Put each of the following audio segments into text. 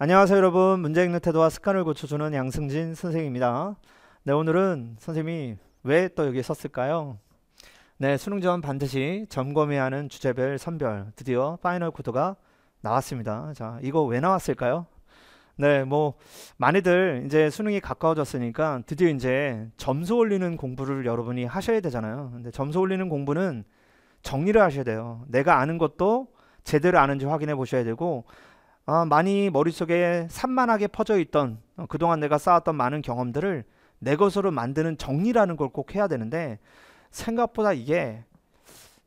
안녕하세요 여러분 문제 읽는 태도와 습관을 고쳐주는 양승진 선생입니다 네 오늘은 선생님이 왜 또 여기 섰을까요 네 수능 전 반드시 점검해야 하는 주제별 선별 드디어 파이널 코드가 나왔습니다 자 이거 왜 나왔을까요 네뭐 많이들 이제 수능이 가까워졌으니까 드디어 이제 점수 올리는 공부를 여러분이 하셔야 되잖아요 근데 점수 올리는 공부는 정리를 하셔야 돼요 내가 아는 것도 제대로 아는지 확인해 보셔야 되고 어, 많이 머릿속에 산만하게 퍼져 있던 어, 그동안 내가 쌓았던 많은 경험들을 내 것으로 만드는 정리라는 걸 꼭 해야 되는데 생각보다 이게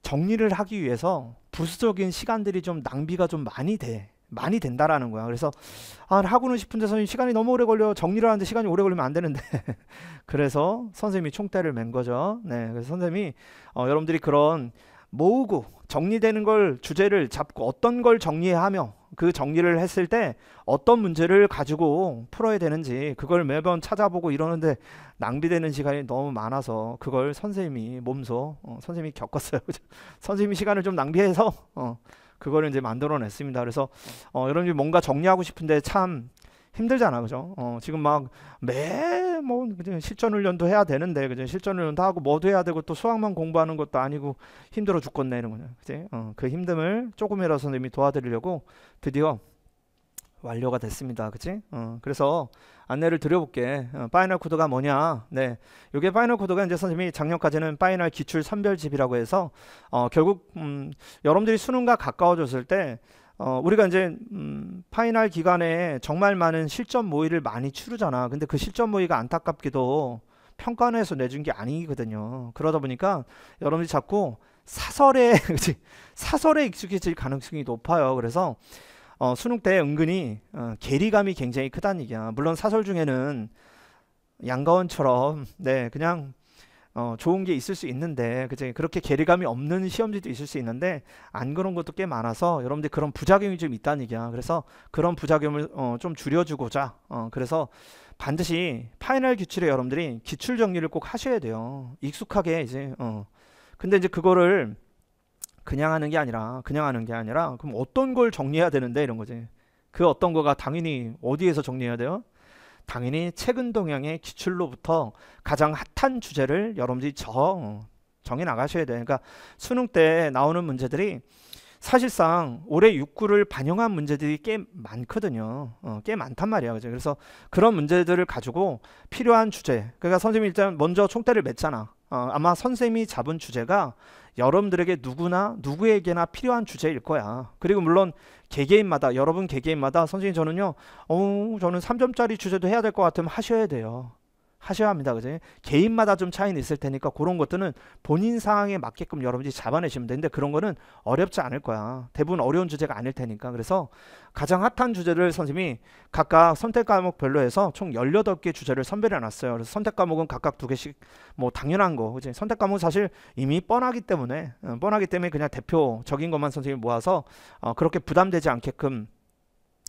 정리를 하기 위해서 부수적인 시간들이 좀 낭비가 좀 많이 돼. 많이 된다라는 거야. 그래서 아, 하고는 싶은데 선생님 시간이 너무 오래 걸려. 정리를 하는데 시간이 오래 걸리면 안 되는데. 그래서 선생님이 총대를 맨 거죠. 네. 그래서 선생님이 어, 여러분들이 그런 모으고 정리되는 걸 주제를 잡고 어떤 걸 정리하며 그 정리를 했을 때 어떤 문제를 가지고 풀어야 되는지 그걸 매번 찾아보고 이러는데 낭비되는 시간이 너무 많아서 그걸 선생님이 몸소 어, 선생님이 겪었어요. 선생님이 시간을 좀 낭비해서 어, 그거 이제 만들어냈습니다. 그래서 어, 여러분이 뭔가 정리하고 싶은데 참 힘들잖아, 그죠? 어, 지금 막 매 뭐 실전 훈련도 해야 되는데 그죠? 실전 훈련도 하고 뭐도 해야 되고 또 수학만 공부하는 것도 아니고 힘들어 죽겠네 이런 거냐 그지? 어, 그 힘듦을 조금이라도 선생님이 도와드리려고 드디어 완료가 됐습니다. 그지 어, 그래서 안내를 드려볼게. 어, 파이널 코드가 뭐냐? 네. 요게 파이널 코드가 이제 선생님이 작년까지는 파이널 기출 선별집이라고 해서, 어, 결국, 음, 여러분들이 수능과 가까워졌을 때, 어, 우리가 이제 음, 파이널 기간에 정말 많은 실전 모의를 많이 추르잖아 근데 그 실전 모의가 안타깝게도 평가원에서 내준 게 아니거든요. 그러다 보니까 여러분들이 자꾸 사설에 사설에 익숙해질 가능성이 높아요. 그래서 어, 수능 때 은근히 어, 괴리감이 굉장히 크다는 얘기야. 물론 사설 중에는 양가원처럼 네 그냥 어, 좋은 게 있을 수 있는데 그치? 그렇게 괴리감이 없는 시험지도 있을 수 있는데 안 그런 것도 꽤 많아서 여러분들 그런 부작용이 좀 있다는 얘기야 그래서 그런 부작용을 어, 좀 줄여주고자 어, 그래서 반드시 파이널 기출에 여러분들이 기출 정리를 꼭 하셔야 돼요 익숙하게 이제 어. 근데 이제 그거를 그냥 하는 게 아니라 그냥 하는 게 아니라 그럼 어떤 걸 정리해야 되는데 이런 거지 그 어떤 거가 당연히 어디에서 정리해야 돼요 당연히 최근 동향의 기출로부터 가장 핫한 주제를 여러분들이 정, 정해 나가셔야 돼요. 그러니까 수능 때 나오는 문제들이 사실상 올해 육구를 반영한 문제들이 꽤 많거든요. 어, 꽤 많단 말이야. 그죠? 그래서 그런 문제들을 가지고 필요한 주제. 그러니까 선생님이 일단 먼저 총대를 맺잖아. 어, 아마 선생님이 잡은 주제가 여러분들에게 누구나 누구에게나 필요한 주제일 거야. 그리고 물론 개개인마다 여러분 개개인마다 선생님 저는요. 어, 우 저는 3점짜리 주제도 해야 될 것 같으면 하셔야 돼요. 하셔야 합니다. 그죠? 개인마다 좀 차이는 있을 테니까 그런 것들은 본인 상황에 맞게끔 여러분들이 잡아내시면 되는데 그런 거는 어렵지 않을 거야. 대부분 어려운 주제가 아닐 테니까. 그래서 가장 핫한 주제를 선생님이 각각 선택 과목별로 해서 총 18개 주제를 선별해 놨어요. 그래서 선택 과목은 각각 두 개씩 뭐 당연한 거. 그지? 선택 과목은 사실 이미 뻔하기 때문에 어, 뻔하기 때문에 그냥 대표적인 것만 선생님이 모아서 어, 그렇게 부담되지 않게끔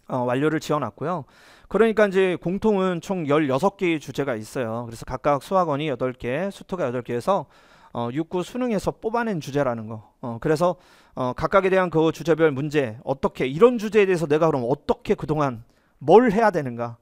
어, 완료를 지어놨고요. 그러니까 이제 공통은 총 16개의 주제가 있어요. 그래서 각각 수학원이 8개, 수토가 8개에서 어, 6구 수능에서 뽑아낸 주제라는 거. 어, 그래서 어, 각각에 대한 그 주제별 문제 어떻게 이런 주제에 대해서 내가 그럼 어떻게 그동안 뭘 해야 되는가?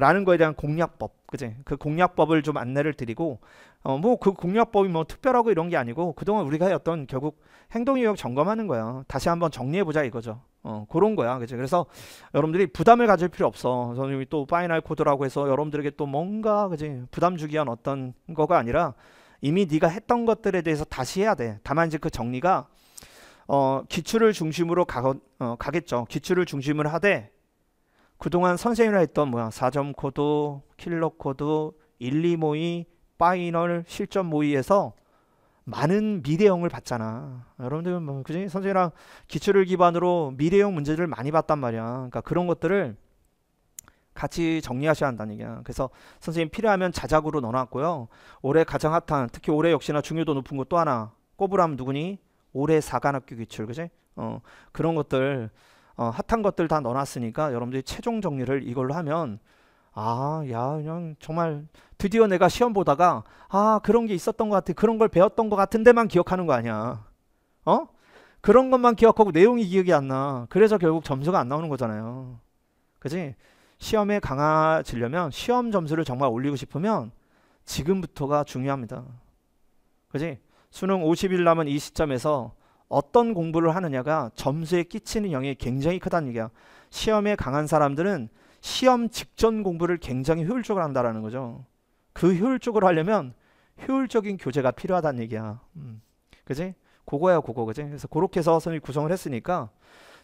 라는 거에 대한 공략법 그지 그 공략법을 좀 안내를 드리고 어뭐그 공략법이 뭐 특별하고 이런 게 아니고 그동안 우리가 했던 결국 행동유형 점검하는 거야 다시 한번 정리해 보자 이거죠 어 그런 거야 그지 그래서 여러분들이 부담을 가질 필요 없어 선생님이 또 파이널 코드라고 해서 여러분들에게 또 뭔가 그지 부담 주기 위한 어떤 거가 아니라 이미 네가 했던 것들에 대해서 다시 해야 돼 다만 이제 그 정리가 어 기출을 중심으로 가, 어, 가겠죠 기출을 중심으로 하되 그동안 선생이라 님 했던 뭐야 사점 코드, 킬러 코드, 1, 2 모의, 파이널, 실전 모의에서 많은 미래형을 봤잖아. 여러분들 뭐 그중에 선생이랑 님 기출을 기반으로 미래형 문제들을 많이 봤단 말이야. 그러니까 그런 것들을 같이 정리하셔야 한다는 얘기야. 그래서 선생님 필요하면 자작으로 넣어놨고요. 올해 가장 핫한 특히 올해 역시나 중요도 높은 것또 하나 꼽으라면 누구니? 올해 사관학교 기출 그지? 어 그런 것들 어, 핫한 것들 다 넣어놨으니까 여러분들이 최종 정리를 이걸로 하면 아, 야, 그냥 정말 드디어 내가 시험 보다가 아, 그런 게 있었던 것 같아. 그런 걸 배웠던 것 같은데만 기억하는 거 아니야. 어? 그런 것만 기억하고 내용이 기억이 안 나. 그래서 결국 점수가 안 나오는 거잖아요. 그지? 시험에 강해지려면 시험 점수를 정말 올리고 싶으면 지금부터가 중요합니다. 그지? 수능 50일 남은 이 시점에서 어떤 공부를 하느냐가 점수에 끼치는 영향이 굉장히 크다는 얘기야. 시험에 강한 사람들은 시험 직전 공부를 굉장히 효율적으로 한다라는 거죠. 그 효율적으로 하려면 효율적인 교재가 필요하다는 얘기야. 음. 그지? 그거야 그거 그지? 그래서 그렇게 해서 선생님이 구성을 했으니까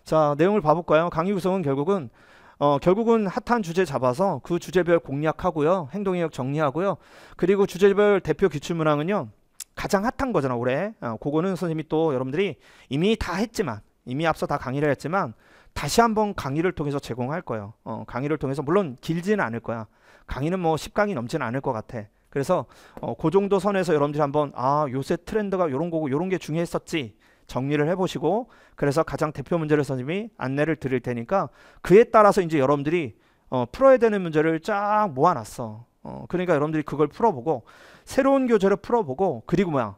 자 내용을 봐볼까요? 강의 구성은 결국은 어, 결국은 핫한 주제 잡아서 그 주제별 공략하고요. 행동의역 정리하고요. 그리고 주제별 대표 기출문항은요. 가장 핫한 거잖아 올해 어, 그거는 선생님이 또 여러분들이 이미 다 했지만 이미 앞서 다 강의를 했지만 다시 한번 강의를 통해서 제공할 거예요 어, 강의를 통해서 물론 길지는 않을 거야 강의는 뭐 10강이 넘지는 않을 것 같아 그래서 어, 그 정도 선에서 여러분들이 한번 아 요새 트렌드가 이런 거고 이런게 중요했었지 정리를 해보시고 그래서 가장 대표 문제를 선생님이 안내를 드릴 테니까 그에 따라서 이제 여러분들이 어, 풀어야 되는 문제를 쫙 모아놨어 어, 그러니까 여러분들이 그걸 풀어보고 새로운 교재를 풀어보고 그리고 뭐야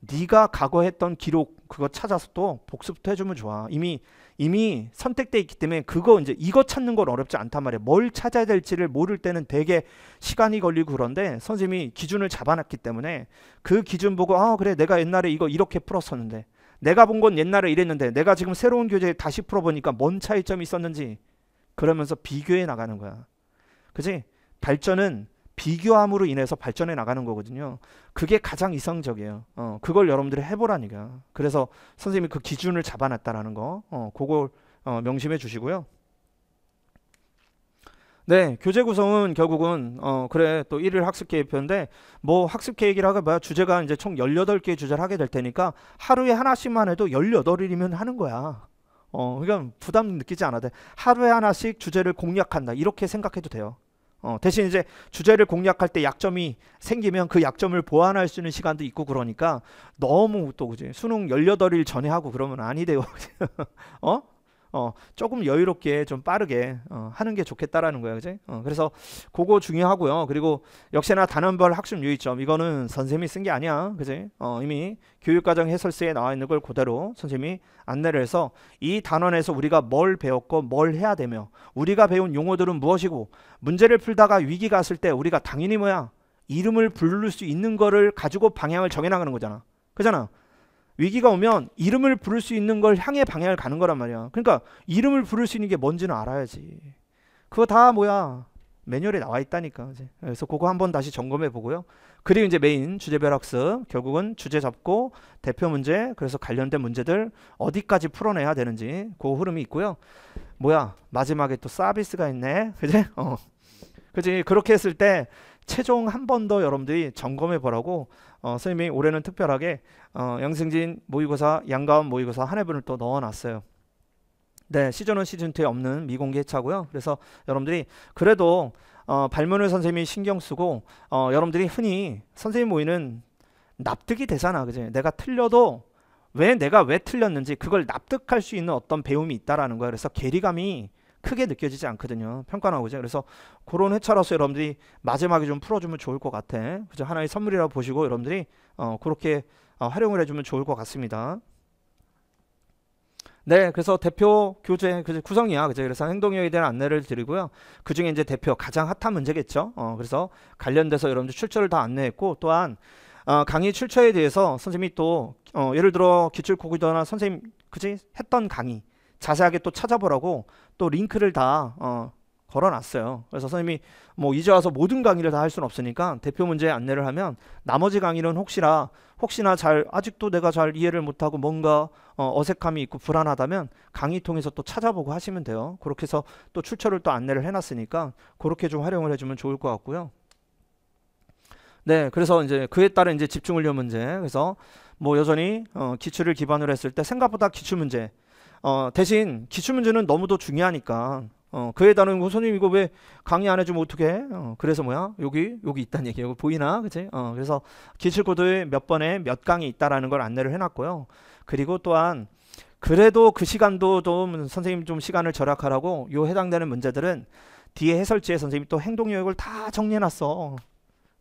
네가 과거 했던 기록 그거 찾아서 또 복습도 해주면 좋아 이미 이미 선택돼 있기 때문에 그거 이제 이거 찾는 건 어렵지 않단 말이야 뭘 찾아야 될지를 모를 때는 되게 시간이 걸리고 그런데 선생님이 기준을 잡아놨기 때문에 그 기준 보고 아 그래 내가 옛날에 이거 이렇게 풀었었는데 내가 본 건 옛날에 이랬는데 내가 지금 새로운 교재에 다시 풀어보니까 뭔 차이점이 있었는지 그러면서 비교해 나가는 거야 그지 발전은 비교함으로 인해서 발전해 나가는 거거든요. 그게 가장 이성적이에요 어, 그걸 여러분들이 해보라니까. 그래서 선생님이 그 기준을 잡아놨다라는 거, 어, 그걸 어, 명심해 주시고요. 네, 교재 구성은 결국은 어 그래 또 1일 학습 계획표인데 뭐 학습 계획이라 해봐야 주제가 이제 총 18개의 주제를 하게 될 테니까 하루에 하나씩만 해도 18일이면 하는 거야. 어, 그러니까 부담 느끼지 않아도 돼. 하루에 하나씩 주제를 공략한다. 이렇게 생각해도 돼요. 어, 대신 이제 주제를 공략할 때 약점이 생기면 그 약점을 보완할 수 있는 시간도 있고 그러니까 너무 또 그지 수능 18일 전에 하고 그러면 아니 돼요. 어? 어, 조금 여유롭게 좀 빠르게 어, 하는 게 좋겠다라는 거예요. 그제? 어, 그래서 그거 중요하고요. 그리고 역시나 단원별 학습 유의점 이거는 선생님이 쓴 게 아니야. 그제? 어, 이미 교육과정 해설서에 나와 있는 걸 그대로 선생님이 안내를 해서 이 단원에서 우리가 뭘 배웠고 뭘 해야 되며 우리가 배운 용어들은 무엇이고 문제를 풀다가 위기가 왔을 때 우리가 당연히 뭐야 이름을 부를 수 있는 거를 가지고 방향을 정해나가는 거잖아. 그잖아. 위기가 오면 이름을 부를 수 있는 걸 향해 방향을 가는 거란 말이야. 그러니까 이름을 부를 수 있는 게 뭔지는 알아야지. 그거 다 뭐야? 매뉴얼에 나와 있다니까. 이제. 그래서 그거 한번 다시 점검해 보고요. 그리고 이제 메인 주제별 학습 결국은 주제 잡고 대표 문제 그래서 관련된 문제들 어디까지 풀어내야 되는지 그 흐름이 있고요. 뭐야 마지막에 또 서비스가 있네. 그지? 어. 그지? 그렇게 했을 때 최종 한 번 더 여러분들이 점검해 보라고 어, 선생님이 올해는 특별하게 어, 양승진 모의고사, 양가원 모의고사 한 해분을 또 넣어놨어요. 네, 시즌 1, 시즌 2에 없는 미공개 차고요. 그래서 여러분들이 그래도 어, 발문을 선생님이 신경 쓰고 어, 여러분들이 흔히 선생님 모의는 납득이 되잖아, 그지? 내가 틀려도 왜 내가 왜 틀렸는지 그걸 납득할 수 있는 어떤 배움이 있다라는 거야. 그래서 괴리감이 크게 느껴지지 않거든요. 평가 나오죠. 그래서 그런 회차로서 여러분들이 마지막에 좀 풀어주면 좋을 것 같아. 그죠? 하나의 선물이라고 보시고 여러분들이 어, 그렇게 어, 활용을 해주면 좋을 것 같습니다. 네, 그래서 대표 교재 구성이야. 그죠? 그래서 행동에 대한 안내를 드리고요. 그 중에 이제 대표 가장 핫한 문제겠죠. 어, 그래서 관련돼서 여러분들 출처를 다 안내했고 또한 어, 강의 출처에 대해서 선생님이 또 어, 예를 들어 기출고기도나 선생님 그지 했던 강의 자세하게 또 찾아보라고 또 링크를 다 어, 걸어놨어요. 그래서 선생님이 뭐 이제 와서 모든 강의를 다 할 수는 없으니까 대표 문제 안내를 하면 나머지 강의는 혹시나 혹시나 잘 아직도 내가 잘 이해를 못하고 뭔가 어, 색함이 있고 불안하다면 강의 통해서 또 찾아보고 하시면 돼요. 그렇게 해서 또 출처를 또 안내를 해놨으니까 그렇게 좀 활용을 해주면 좋을 것 같고요. 네, 그래서 이제 그에 따른 이제 집중훈련 문제. 그래서 뭐 여전히 어, 기출을 기반으로 했을 때 생각보다 기출 문제 어, 대신 기출문제는 너무도 중요하니까 어, 그에 따른 거 손님 이거 왜 강의 안 해주면 어떡해 어, 그래서 뭐야 여기 여기 있다는 얘기예요 보이나 그치 어, 그래서 기출코드 몇 번에 몇 강이 있다라는 걸 안내를 해놨고요 그리고 또한 그래도 그 시간도 좀 선생님 좀 시간을 절약하라고 요 해당되는 문제들은 뒤에 해설지에 선생님이 또 행동 요약을 다 정리해놨어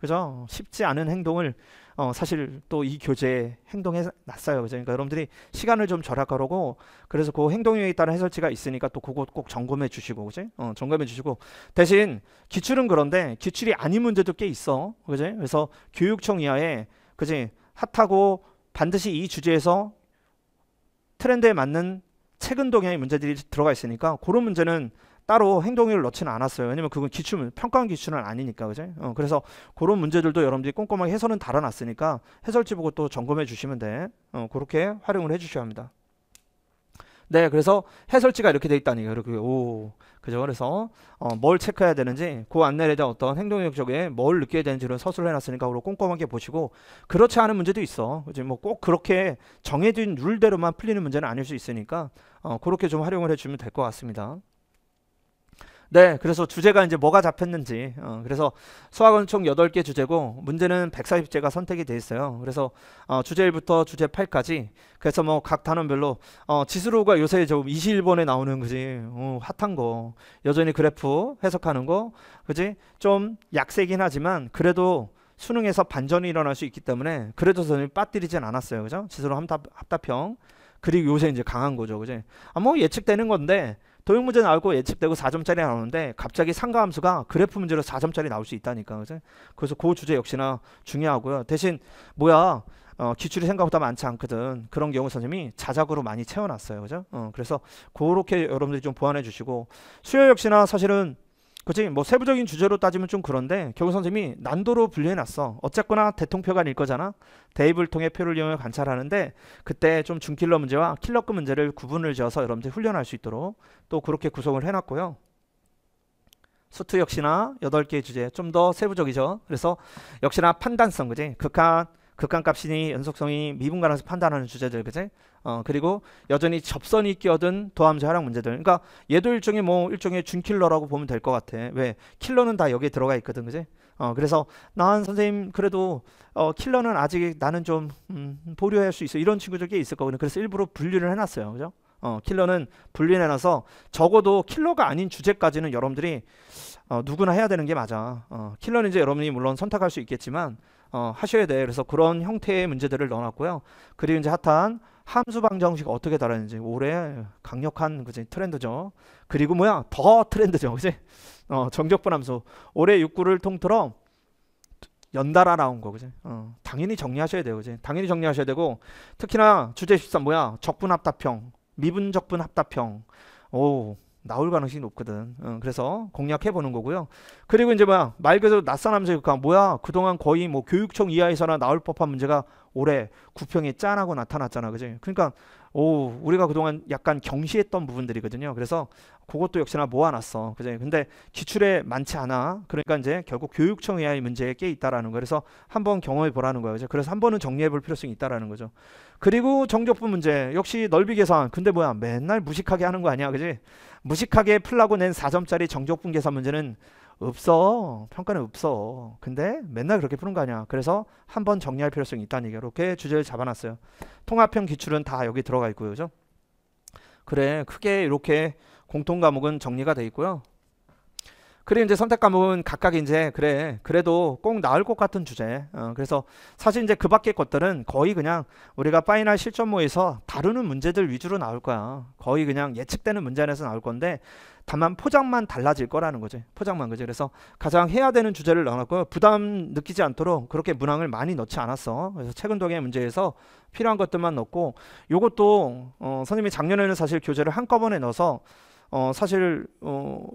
그죠? 쉽지 않은 행동을 어, 사실 또 이 교재에 행동해 놨어요. 그러니까 여러분들이 시간을 좀 절약하라고 그래서 그 행동에 따른 해설치가 있으니까 또 그거 꼭 점검해 주시고, 그지? 어, 점검해 주시고 대신 기출은 그런데 기출이 아닌 문제도 꽤 있어, 그지? 그래서 교육청 이하에 그지 핫하고 반드시 이 주제에서 트렌드에 맞는 최근 동향의 문제들이 들어가 있으니까 그런 문제는 따로 행동률을 넣지는 않았어요. 왜냐면 그건 기출 평가원 기출은 아니니까 그죠? 어, 그래서 그런 문제들도 여러분들이 꼼꼼하게 해설은 달아놨으니까 해설지 보고 또 점검해 주시면 돼. 어, 그렇게 활용을 해 주셔야 합니다. 네, 그래서 해설지가 이렇게 돼 있다니까 이렇게 오, 그죠? 그래서 어, 뭘 체크해야 되는지 그 안내에 대한 어떤 행동력 쪽에 뭘 느껴야 되는지를 서술해 놨으니까 그걸 꼼꼼하게 보시고 그렇지 않은 문제도 있어. 이제 뭐꼭 그렇게 정해진 룰대로만 풀리는 문제는 아닐 수 있으니까 어, 그렇게 좀 활용을 해주면 될 것 같습니다. 네, 그래서 주제가 이제 뭐가 잡혔는지. 어, 그래서 수학은 총 8개 주제고 문제는 140제가 선택이 돼 있어요. 그래서 어, 주제 1부터 주제 8까지. 그래서 뭐 각 단원별로 어, 지수로가 요새 좀 21번에 나오는 그지. 어, 핫한 거. 여전히 그래프 해석하는 거. 그지? 좀 약세긴 하지만 그래도 수능에서 반전이 일어날 수 있기 때문에 그래도 저는 빠뜨리진 않았어요. 그죠? 지수로 합답, 합답형. 그리고 요새 이제 강한 거죠. 그지? 아, 뭐 예측되는 건데 도형 문제 나오고 예측되고 4점짜리 나오는데 갑자기 상가 함수가 그래프 문제로 4점짜리 나올 수 있다니까. 그죠? 그래서 그 주제 역시나 중요하고요. 대신 뭐야? 어, 기출이 생각보다 많지 않거든. 그런 경우 선생님이 자작으로 많이 채워놨어요. 그죠? 어, 그래서 그렇게 여러분들이 좀 보완해 주시고 수요 역시나 사실은 그치 뭐 세부적인 주제로 따지면 좀 그런데 결국 선생님이 난도로 분류해놨어 어쨌거나 대통표가 아 거잖아 대입을 통해 표를 이용해 관찰하는데 그때 좀 중킬러 문제와 킬러급 문제를 구분을 지어서 여러분들 훈련할 수 있도록 또 그렇게 구성을 해놨고요 수트 역시나 8개의 주제 좀 더 세부적이죠 그래서 역시나 판단성 그지 극한 극한값이니 연속성이 미분 간능서 판단하는 주제들 그지 어, 그리고 여전히 접선이 끼어든 도암수 하락 문제들. 그러니까 얘도 일종의 뭐 일종의 준킬러라고 보면 될 것 같아. 왜? 킬러는 다 여기에 들어가 있거든, 그지? 어, 그래서 난 선생님 그래도 어, 킬러는 아직 나는 좀 음, 보류할 수 있어. 이런 친구들 꽤 있을 거거든. 그래서 일부러 분류를 해놨어요, 그죠? 어, 킬러는 분리해놔서 적어도 킬러가 아닌 주제까지는 여러분들이 어, 누구나 해야 되는 게 맞아. 어, 킬러는 이제 여러분이 물론 선택할 수 있겠지만 어, 하셔야 돼. 그래서 그런 형태의 문제들을 넣어놨고요. 그리고 이제 핫한 함수방 정식 어떻게 다루는지 올해 강력한 그지 트렌드죠. 그리고 뭐야 더 트렌드죠, 그지? 어, 정적분 함수 올해 육구를 통틀어 연달아 나온 거 그지? 어, 당연히 정리하셔야 돼요, 그지? 당연히 정리하셔야 되고 특히나 주제 13 뭐야 적분 합답형, 미분 적분 합답형, 오 나올 가능성이 높거든. 응, 그래서 공략해 보는 거고요. 그리고 이제 뭐야 말 그대로 낯선 함수의 극 뭐야 그동안 거의 뭐 교육청 이하에서나 나올 법한 문제가 올해 구평에 짠하고 나타났잖아, 그지? 그러니까 오 우리가 그동안 약간 경시했던 부분들이거든요. 그래서 그것도 역시나 모아놨어. 그죠? 근데 기출에 많지 않아. 그러니까 이제 결국 교육청 AI 문제에 꽤 있다라는 거. 그래서 한번 경험해 보라는 거예요. 그죠? 그래서 한 번은 정리해 볼 필요성이 있다라는 거죠. 그리고 정적분 문제 역시 넓이 계산. 근데 뭐야 맨날 무식하게 하는 거 아니야, 그지? 무식하게 풀라고 낸 4점짜리 정적분 계산 문제는 없어. 평가는 없어. 근데 맨날 그렇게 푸는 거 아니야. 그래서 한번 정리할 필요성이 있다는 얘기야. 이렇게 주제를 잡아놨어요. 통합형 기출은 다 여기 들어가 있고요. 그죠? 그래. 크게 이렇게 공통 과목은 정리가 돼 있고요. 그리고 이제 선택 과목은 각각 이제 그래 그래도 꼭 나올 것 같은 주제. 어, 그래서 사실 이제 그 밖의 것들은 거의 그냥 우리가 파이널 실전모에서 다루는 문제들 위주로 나올 거야. 거의 그냥 예측되는 문제 안에서 나올 건데 다만 포장만 달라질 거라는 거지. 포장만 그지. 그래서 가장 해야 되는 주제를 넣어놨고 부담 느끼지 않도록 그렇게 문항을 많이 넣지 않았어. 그래서 최근 동의 문제에서 필요한 것들만 넣고 요것도 어, 선생님이 작년에는 사실 교재를 한꺼번에 넣어서 어 사실 어뭐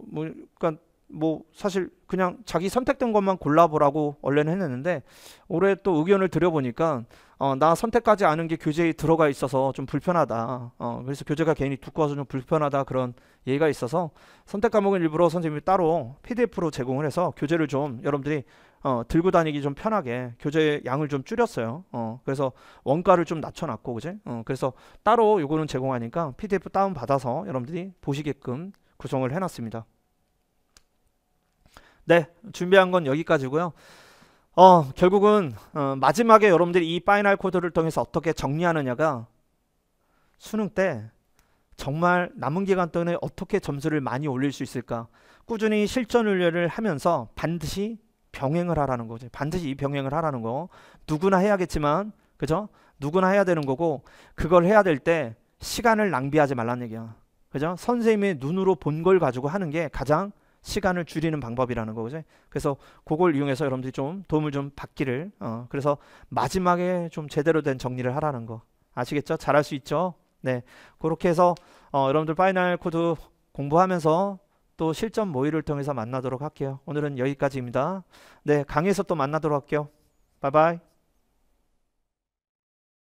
그러니까 뭐 사실 그냥 자기 선택된 것만 골라보라고 원래는 했는데 올해 또 의견을 들여보니까 어, 나 선택까지 아는 게 교재에 들어가 있어서 좀 불편하다. 어, 그래서 교재가 괜히 두꺼워서 좀 불편하다 그런 얘기가 있어서 선택 과목은 일부러 선생님이 따로 PDF로 제공을 해서 교재를 좀 여러분들이 어, 들고 다니기 좀 편하게 교재 의 양을 좀 줄였어요. 어, 그래서 원가를 좀 낮춰놨고 그제. 어, 그래서 따로 요거는 제공하니까 PDF 다운 받아서 여러분들이 보시게끔 구성을 해놨습니다. 네, 준비한 건 여기까지고요. 어, 결국은 어, 마지막에 여러분들이 이 파이널 코드를 통해서 어떻게 정리하느냐가 수능 때 정말 남은 기간 동안에 어떻게 점수를 많이 올릴 수 있을까? 꾸준히 실전 훈련을 하면서 반드시 병행을 하라는 거죠. 반드시 이 병행을 하라는 거. 누구나 해야겠지만 그죠? 누구나 해야 되는 거고 그걸 해야 될 때 시간을 낭비하지 말라는 얘기야. 그죠? 선생님의 눈으로 본 걸 가지고 하는 게 가장 시간을 줄이는 방법이라는 거죠. 그래서 그걸 이용해서 여러분들이 좀 도움을 좀 받기를. 어, 그래서 마지막에 좀 제대로 된 정리를 하라는 거 아시겠죠? 잘할 수 있죠. 네, 그렇게 해서 어, 여러분들 파이널 코드 공부하면서 또 실전 모의를 통해서 만나도록 할게요. 오늘은 여기까지입니다. 네, 강의에서 또 만나도록 할게요. 바이바이.